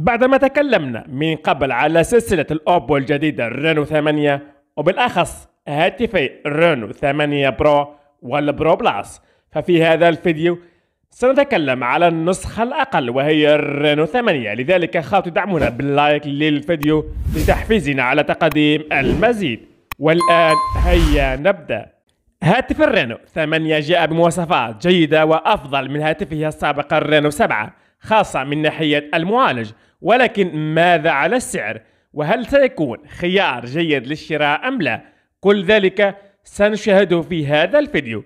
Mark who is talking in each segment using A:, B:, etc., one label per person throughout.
A: بعدما تكلمنا من قبل على سلسلة الأوبو الجديدة رينو 8 وبالأخص هاتفي رينو 8 برو والبرو بلس ففي هذا الفيديو سنتكلم على النسخة الأقل وهي الرينو 8 لذلك خاطر دعمنا باللايك للفيديو لتحفيزنا على تقديم المزيد والآن هيا نبدأ هاتف الرينو 8 جاء بمواصفات جيدة وأفضل من هاتفه السابق الرينو 7 خاصة من ناحية المعالج ولكن ماذا على السعر؟ وهل سيكون خيار جيد للشراء أم لا؟ كل ذلك سنشاهده في هذا الفيديو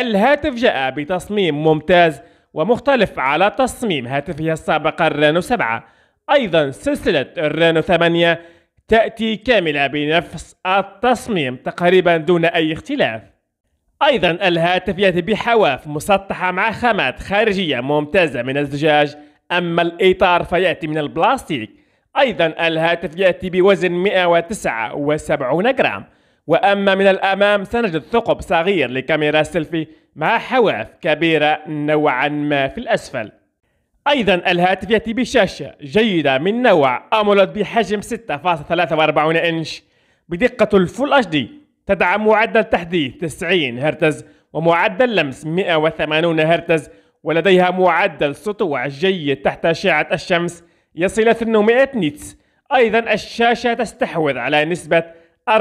A: الهاتف جاء بتصميم ممتاز ومختلف على تصميم هاتفها السابق الرينو 7 أيضا سلسلة الرينو 8 تأتي كاملة بنفس التصميم تقريبا دون أي اختلاف أيضا الهاتف يأتي بحواف مسطحة مع خامات خارجية ممتازة من الزجاج أما الإطار فيأتي من البلاستيك أيضا الهاتف يأتي بوزن 179 جرام وأما من الأمام سنجد ثقب صغير لكاميرا سيلفي مع حواف كبيرة نوعا ما في الأسفل أيضا الهاتف يأتي بشاشة جيدة من نوع أمولود بحجم 6.43 إنش بدقة الفول اتش دي تدعم معدل تحديث 90 هرتز ومعدل لمس 180 هرتز ولديها معدل سطوع جيد تحت أشعة الشمس يصل 800 نيتس أيضا الشاشة تستحوذ على نسبة 84.7%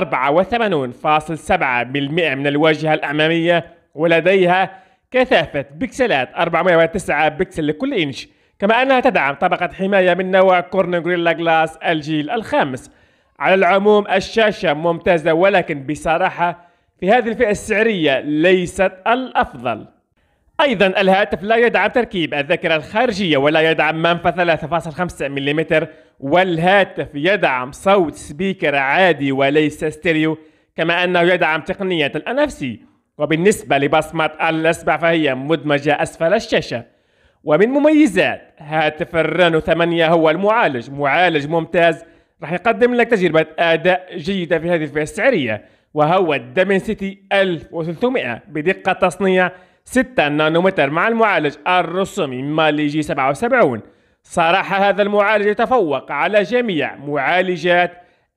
A: من الواجهة الأمامية ولديها كثافة بكسلات 409 بكسل لكل إنش كما أنها تدعم طبقة حماية من نوع كورن غريلا جلاس الجيل الخامس على العموم الشاشة ممتازة ولكن بصراحة في هذه الفئة السعرية ليست الأفضل أيضا الهاتف لا يدعم تركيب الذاكرة الخارجية ولا يدعم منفذ 3.5 ملم والهاتف يدعم صوت سبيكر عادي وليس ستيريو كما أنه يدعم تقنية الأنفسي وبالنسبة لبصمة الأصبع فهي مدمجة أسفل الشاشة ومن مميزات هاتف الرانو 8 هو المعالج معالج ممتاز راح يقدم لك تجربة أداء جيدة في هذه الفئة السعرية وهو الدمنسيتي 1300 بدقة تصنيع 6 نانومتر مع المعالج الرسومي مالي جي 77 صراحة هذا المعالج يتفوق على جميع معالجات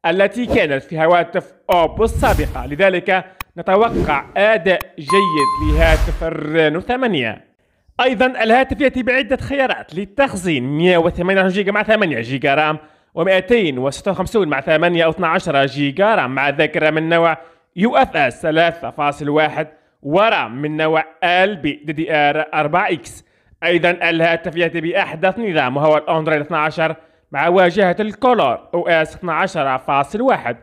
A: التي كانت في هواتف أوبو السابقة لذلك نتوقع أداء جيد لهاتف الرينو 8 أيضا الهاتف يأتي بعدة خيارات للتخزين 128 جيجا مع 8 جيجا رام و256 مع 8 أو 12 جيجا رام مع ذاكرة من نوع يو اف اس 3.1 ورا من نوع ال بي دي دي ار 4 اكس ايضا الهاتف ياتي باحدث نظام وهو الاندرويد 12 مع واجهة الكولور او اس 12.1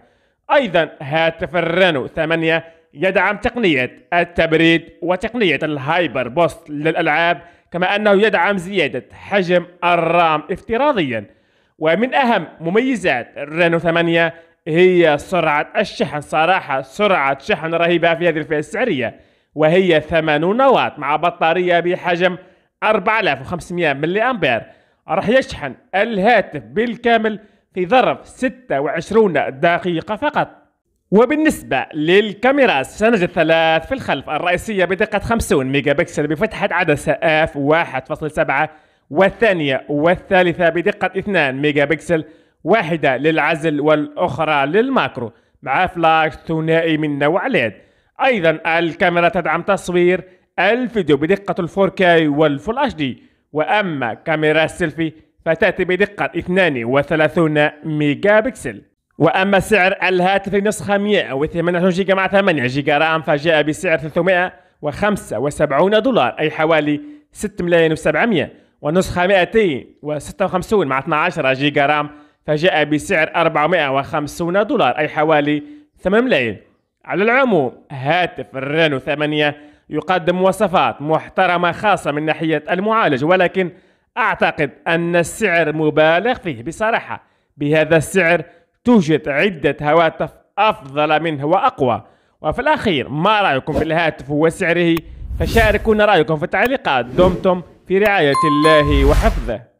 A: ايضا هاتف الرينو 8 يدعم تقنية التبريد وتقنية الهايبر بوست للالعاب كما انه يدعم زيادة حجم الرام افتراضيا ومن اهم مميزات الرينو 8 هي سرعة الشحن صراحة سرعة شحن رهيبة في هذه الفئة السعرية وهي 80 واط مع بطارية بحجم 4500 ملي أمبير راح يشحن الهاتف بالكامل في ظرف 26 دقيقة فقط وبالنسبة للكاميرا سنجد ثلاث في الخلف الرئيسية بدقة 50 ميجا بكسل بفتحة عدسة اف 1.7 والثانية والثالثة بدقة 2 ميجا بكسل واحدة للعزل والأخرى للماكرو مع فلاش ثنائي من نوع ليد أيضا الكاميرا تدعم تصوير الفيديو بدقة 4K والفول اتش دي وأما كاميرا السيلفي فتأتي بدقة 32 ميجا بكسل وأما سعر الهاتف النسخة 188 جيجا مع 8 جيجا رام فجاء بسعر 375 دولار أي حوالي 6 ملايين و700 ونسخة 256 مع 12 جيجا رام فجاء بسعر 450 دولار أي حوالي 8 ملايين على العموم هاتف الرينو 8 يقدم وصفات محترمة خاصة من ناحية المعالج ولكن أعتقد أن السعر مبالغ فيه بصراحة بهذا السعر توجد عدة هواتف أفضل منه وأقوى وفي الأخير ما رأيكم في الهاتف وسعره فشاركونا رأيكم في التعليقات دمتم في رعاية الله وحفظه